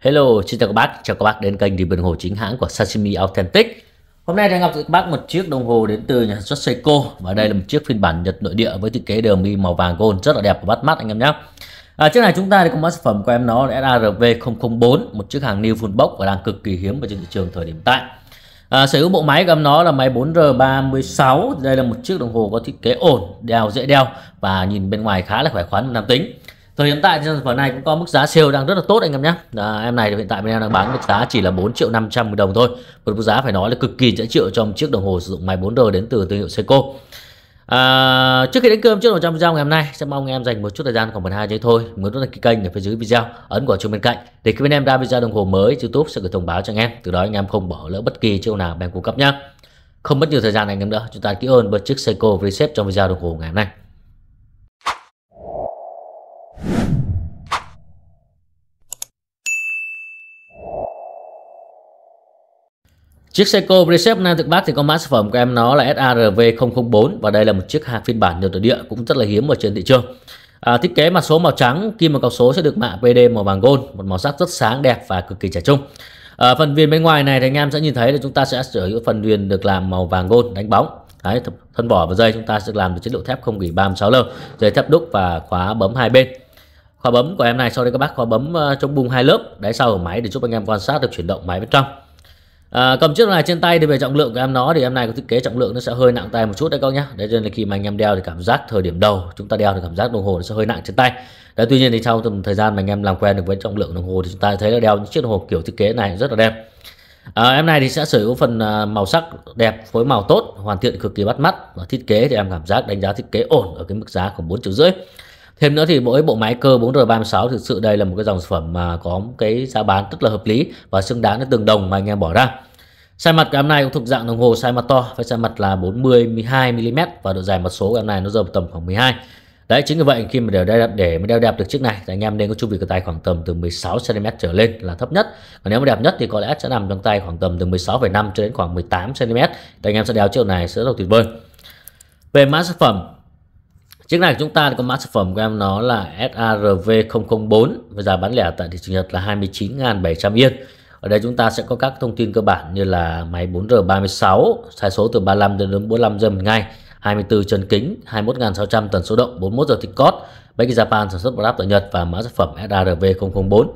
Hello, xin chào các bác, chào các bác đến kênh review đồng hồ chính hãng của Sashimi Authentic. Hôm nay đang gặp các bác một chiếc đồng hồ đến từ nhà sản xuất Seiko và đây là một chiếc phiên bản Nhật nội địa với thiết kế đường mi màu vàng gold rất là đẹp và bắt mắt anh em nhé. À, chiếc này chúng ta thì có mã sản phẩm của em nó là SRV 004, một chiếc hàng new full box và đang cực kỳ hiếm ở trên thị trường thời điểm tại. À, sở hữu bộ máy của em nó là máy 4R36, đây là một chiếc đồng hồ có thiết kế ổn, đeo dễ đeo và nhìn bên ngoài khá là khỏe khoắn nam tính. Thời hiện tại trên sản phẩm này cũng có mức giá sale đang rất là tốt anh em nhé. À, em này hiện tại bên em đang bán mức giá chỉ là 4 triệu 500 đồng thôi. Một mức giá phải nói là cực kỳ dễ chịu trong chiếc đồng hồ sử dụng máy 4R đến từ thương hiệu Seiko. À, trước khi đến cơm trước 100 video ngày hôm nay sẽ mong em dành một chút thời gian khoảng 12 giây thôi muốn đăng ký kênh ở phía dưới video ấn quả chuông bên cạnh để khi bên em ra video đồng hồ mới youtube sẽ gửi thông báo cho anh em từ đó anh em không bỏ lỡ bất kỳ chiêu nào bên cung cấp nhé không mất nhiều thời gian anh em nữa chúng ta kỹ hơn với chiếc Seiko Reset trong video đồng hồ ngày hôm nay Chiếc Seiko Precepna thực bác thì có mã sản phẩm của em nó là SARV004 và đây là một chiếc hàng phiên bản nhiều nội địa cũng rất là hiếm ở trên thị trường. À, thiết kế mặt số màu trắng, kim và cọc số sẽ được mạ PD màu vàng gold, một màu sắc rất sáng đẹp và cực kỳ trẻ trung. À, phần viền bên ngoài này thì anh em sẽ nhìn thấy là chúng ta sẽ sở hữu phần viền được làm màu vàng gold đánh bóng. Đấy, thân vỏ và dây chúng ta sẽ làm từ chất liệu thép không gỉ 36L, dây thép đúc và khóa bấm hai bên khóa bấm của em này sau đây các bác khóa bấm ờ, chống bung hai lớp đáy sau của máy để giúp anh em quan sát được chuyển động máy bên trong À, cầm chiếc này trên tay thì về trọng lượng của em nó thì em này có thiết kế trọng lượng nó sẽ hơi nặng tay một chút đấy các nhá. Đấy nên là khi mà anh em đeo thì cảm giác thời điểm đầu chúng ta đeo thì cảm giác đồng hồ nó sẽ hơi nặng trên tay. Đấy tuy nhiên thì sau tầm thời gian mà anh em làm quen được với trọng lượng đồng hồ thì chúng ta thấy là đeo những chiếc đồng hồ kiểu thiết kế này rất là đẹp. À, em này thì sẽ sở hữu phần à, màu sắc đẹp phối màu tốt, hoàn thiện cực kỳ bắt mắt và thiết kế thì em cảm giác đánh giá thiết kế ổn ở cái mức giá khoảng 4 triệu rưỡi. Thêm nữa thì mỗi bộ máy cơ 4R36 thực sự đây là một cái dòng sản phẩm mà có cái giá bán rất là hợp lý và xứng đáng với tương đồng mà anh em bỏ ra. Sai mặt của em này cũng thuộc dạng đồng hồ sai mặt to với sai mặt là 42mm và độ dài mặt số của em này nó rơi vào tầm khoảng 12 Đấy chính vì vậy khi mà để đeo đẹp để mới đeo đẹp được chiếc này thì anh em nên có chu vị của tay khoảng tầm từ 16 cm trở lên là thấp nhất. Còn nếu mà đẹp nhất thì có lẽ sẽ nằm trong tay khoảng tầm từ 16,5 cho đến khoảng 18 cm. Thì anh em sẽ đeo chiếc này sẽ rất là tuyệt vời. Về mã sản phẩm Chiếc này của chúng ta có mã sản phẩm của em nó là SARV004 với giá bán lẻ tại thị trường Nhật là 29.700 Yên. Ở đây chúng ta sẽ có các thông tin cơ bản như là máy 4R36, sai số từ 35 đến 45 giây một ngày, 24 chân kính, 21.600 tần số động, 41 giờ thịt cót, Bake Japan sản xuất và đáp tại Nhật và mã sản phẩm SARV004.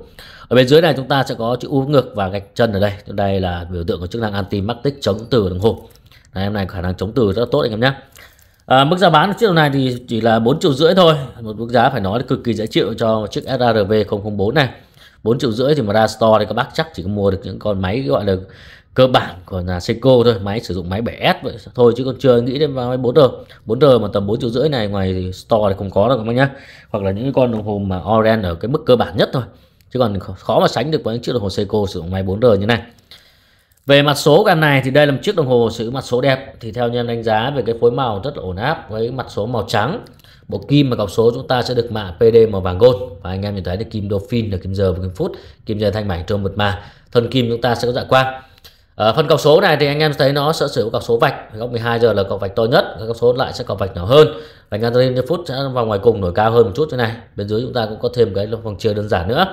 Ở bên dưới này chúng ta sẽ có chữ U ngược và gạch chân ở đây. Đây là biểu tượng của chức năng anti-matic chống từ đồng hồ. Này, em này khả năng chống từ rất tốt anh em nhé. À, mức giá bán chiếc đồng này thì chỉ là 4 triệu rưỡi thôi một mức giá phải nói là cực kỳ dễ chịu cho chiếc SRV 004 này 4 triệu rưỡi thì mà ra store thì các bác chắc chỉ có mua được những con máy gọi là cơ bản của nhà Seiko thôi máy sử dụng máy 7S vậy thôi chứ còn chưa nghĩ đến máy 4R 4R mà tầm 4 triệu rưỡi này ngoài store thì không có đâu các bác nhá hoặc là những con đồng hồ mà Oren ở cái mức cơ bản nhất thôi chứ còn khó mà sánh được với những chiếc đồng hồ Seiko sử dụng máy 4R như này về mặt số của này thì đây là một chiếc đồng hồ sử mặt số đẹp thì theo nhân đánh giá về cái phối màu rất là ổn áp với mặt số màu trắng bộ kim và cọc số chúng ta sẽ được mạ PD màu vàng gold và anh em nhìn thấy được kim đô phin được kim giờ và kim phút kim giờ thanh mảnh trơn mượt mà thân kim chúng ta sẽ có dạng quang ở ờ, phần cọc số này thì anh em thấy nó sẽ sử dụng cọc số vạch góc 12 giờ là cọc vạch to nhất các cọc số lại sẽ cọc vạch nhỏ hơn và ngang trên phút sẽ vào ngoài cùng nổi cao hơn một chút thế này bên dưới chúng ta cũng có thêm cái vòng chia đơn giản nữa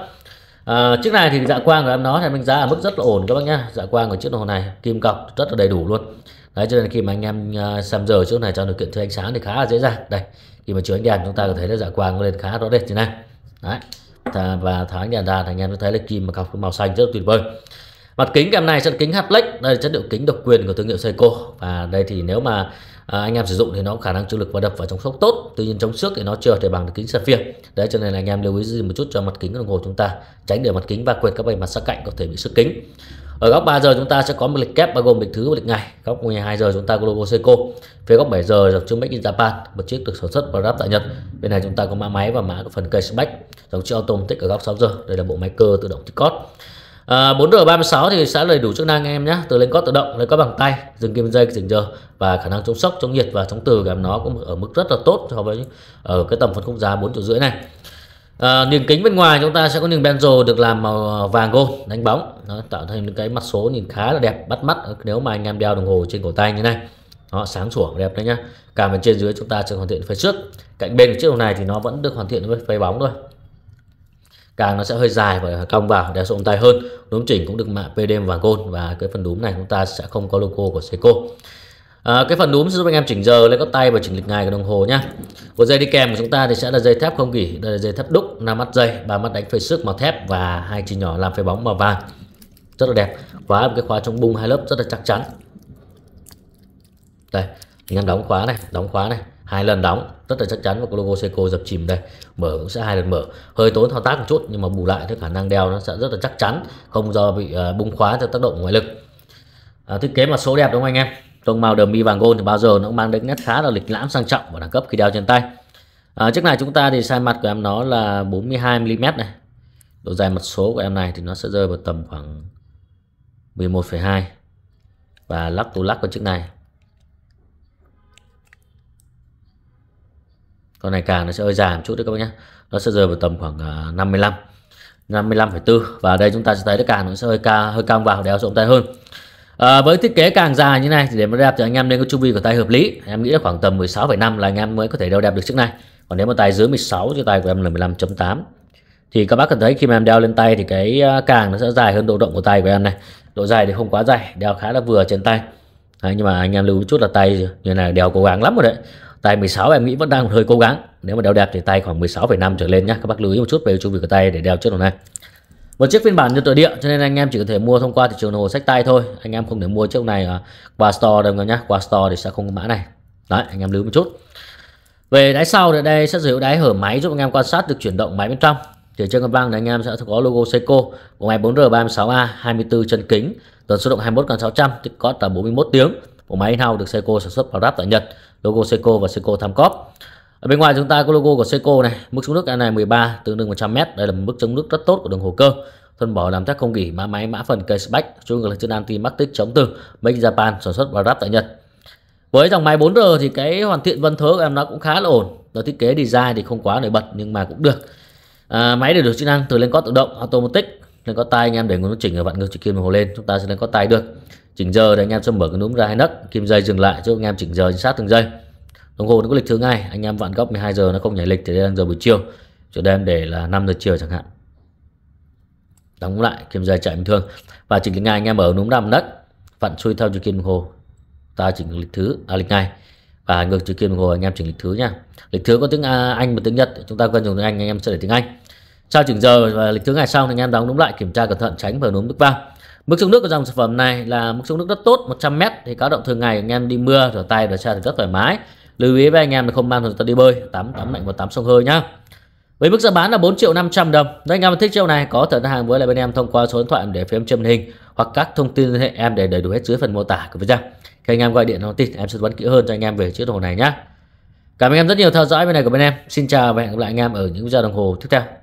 À, ờ, chiếc này thì dạ quang của em nó thì mình giá ở mức rất là ổn các bác nhá dạ quang của chiếc đồng hồ này kim cọc rất là đầy đủ luôn đấy cho nên khi mà anh em ờ, xem giờ chỗ này trong điều kiện chơi ánh sáng thì khá là dễ dàng đây khi mà chiếu ánh đèn chúng ta có thấy là dạ quang lên khá rõ rệt thế này đấy và tháo ánh đèn ra thì anh em có thấy là kim mà cọc màu xanh rất là tuyệt vời mặt kính kèm này là kính Hatflex đây là chất liệu kính độc quyền của thương hiệu Seiko và đây thì nếu mà à, anh em sử dụng thì nó khả năng chịu lực và đập và chống sốc tốt tuy nhiên chống xước thì nó chưa thể bằng được kính sapphire đấy cho nên là anh em lưu ý gì một chút cho mặt kính đồng hồ chúng ta tránh để mặt kính va quệt các bề mặt sắc cạnh có thể bị sức kính ở góc 3 giờ chúng ta sẽ có một lịch kép bao gồm lịch thứ và lịch ngày góc 12 giờ chúng ta có logo Seiko phía góc 7 giờ dòng chữ Make in Japan một chiếc được sản xuất và ráp tại Nhật bên này chúng ta có mã máy và mã của phần case back dòng chữ automatic ở góc 6 giờ đây là bộ máy cơ tự động tích cót À, ờ, 4R36 thì sẽ đầy đủ chức năng em nhé từ lên có tự động lên có bằng tay dừng kim dây dừng giờ và khả năng chống sốc chống nhiệt và chống từ cảm nó cũng ở mức rất là tốt so với ở cái tầm phân khúc giá 4 triệu rưỡi này à, niềng kính bên ngoài chúng ta sẽ có niềng benzo được làm màu ờ, vàng gold đánh bóng nó tạo thành những cái mặt số nhìn khá là đẹp bắt mắt nếu mà anh em đeo đồng hồ trên cổ tay như này nó sáng sủa đẹp đấy nhá cả bên trên dưới chúng ta sẽ hoàn thiện phía trước cạnh bên của chiếc đồng này thì nó vẫn được hoàn thiện với phái bóng thôi càng nó sẽ hơi dài và cong vào đeo sộn tay hơn đốm chỉnh cũng được mạ PDM và gold và cái phần đốm này chúng ta sẽ không có logo của Seiko À, cái phần núm sẽ giúp anh em chỉnh giờ lấy các tay và chỉnh lịch ngày của đồng hồ nhá. Của dây đi kèm của chúng ta thì sẽ là dây thép không gỉ, đây là dây thép đúc, 5 mắt dây, ba mắt đánh phơi sức màu thép và hai chi nhỏ làm phơi bóng màu vàng. Rất là đẹp. Khóa một cái khóa trong bung hai lớp rất là chắc chắn. Đây, anh em đóng khóa này, đóng khóa này hai lần đóng rất là chắc chắn và logo Seiko dập chìm đây mở cũng sẽ hai lần mở hơi tốn thao tác một chút nhưng mà bù lại thì khả năng đeo nó sẽ rất là chắc chắn không do bị uh, bung khóa theo tác động ngoại lực à, thiết kế mà số đẹp đúng không anh em tông màu đầm mi vàng gold thì bao giờ nó cũng mang đến nét khá là lịch lãm sang trọng và đẳng cấp khi đeo trên tay à, chiếc này chúng ta thì size mặt của em nó là 42 mm này độ dài mặt số của em này thì nó sẽ rơi vào tầm khoảng 11,2 và lắc tù lắc của chiếc này con này càng nó sẽ hơi già một chút đấy các bác nhé nó sẽ rơi vào tầm khoảng 55 à, 55,4 và ở đây chúng ta sẽ thấy cái càng nó sẽ hơi ca, hơi cao vào để áo rộng tay hơn à, với thiết kế càng dài như này thì để mà đẹp thì anh em nên có chu vi của tay hợp lý em nghĩ là khoảng tầm 16,5 là anh em mới có thể đeo đẹp được chiếc này còn nếu mà tay dưới 16 thì tay của em là 15.8 thì các bác cần thấy khi mà em đeo lên tay thì cái à, càng nó sẽ dài hơn độ rộng của tay của em này độ dài thì không quá dài đeo khá là vừa trên tay đấy, nhưng mà anh em lưu ý chút là tay như này đeo cố gắng lắm rồi đấy Tay 16 em nghĩ vẫn đang hơi cố gắng. Nếu mà đeo đẹp thì tay khoảng 16,5 trở lên nhá Các bác lưu ý một chút về chu vi của tay để đeo trước đồng này. Một chiếc phiên bản như tựa địa cho nên anh em chỉ có thể mua thông qua thị trường hồ sách tay thôi. Anh em không thể mua chiếc này à, qua store đâu nhé. Qua store thì sẽ không có mã này. Đấy, anh em lưu ý một chút. Về đáy sau thì đây sẽ giới thiệu đáy hở máy giúp anh em quan sát được chuyển động máy bên trong. Thì trên con băng này anh em sẽ có logo Seiko của máy 4R36A 24 chân kính, tần số động 21 600 thì có là 41 tiếng. Bộ máy in được Seiko sản xuất và ráp tại Nhật logo Seiko và Seiko Tham ở bên ngoài chúng ta có logo của Seiko này mức chống nước N này 13 tương đương 100 m đây là mức chống nước rất tốt của đường hồ cơ Thân bò làm chắc không gỉ mã máy mã phần caseback chuông ngược lực chân anti mactic chống từ Made in Japan sản xuất và ráp tại Nhật với dòng máy 4R thì cái hoàn thiện vân thớ của em nó cũng khá là ổn nó thiết kế design thì không quá nổi bật nhưng mà cũng được à, máy đều được chức năng từ lên có tự động automatic nên có tay anh em để nguồn chỉnh ở vạn ngược kim đồng hồ lên chúng ta sẽ nên có tay được chỉnh giờ thì anh em sẽ mở cái núm ra hai nấc kim dây dừng lại cho anh em chỉnh giờ chính xác từng giây đồng hồ nó có lịch thứ ngay anh em vạn góc 12 giờ nó không nhảy lịch thì đây đang giờ buổi chiều cho đêm để là 5 giờ chiều chẳng hạn đóng lại kim dây chạy bình thường và chỉnh lịch ngay anh em mở núm năm nấc vặn xuôi theo chu kim đồng hồ ta chỉnh lịch thứ à, lịch ngày và ngược chu kim đồng hồ anh em chỉnh lịch thứ nha lịch thứ có tiếng à, anh và tiếng nhật chúng ta cần dùng tiếng anh anh em sẽ để tiếng anh sau chỉnh giờ và lịch thứ ngày sau thì anh em đóng đúng lại kiểm tra cẩn thận tránh vừa nốm nước vào. Mức xuống nước của dòng sản phẩm này là mức xuống nước rất tốt 100m thì cá động thường ngày anh em đi mưa rửa tay rửa xe thì rất thoải mái. Lưu ý với anh em là không mang ta đi bơi, tắm tắm lạnh và tắm sông hơi nhá. Với mức giá bán là 4 triệu 500 đồng. Nếu anh em thích chiếc này có thể đặt hàng với lại bên em thông qua số điện thoại để phía trên màn hình hoặc các thông tin liên hệ em để đầy đủ hết dưới phần mô tả của video. Khi anh em gọi điện thông tin em sẽ tư vấn kỹ hơn cho anh em về chiếc đồng hồ này nhé. Cảm ơn em rất nhiều theo dõi bên này của bên em. Xin chào và hẹn gặp lại anh em ở những video đồng hồ tiếp theo.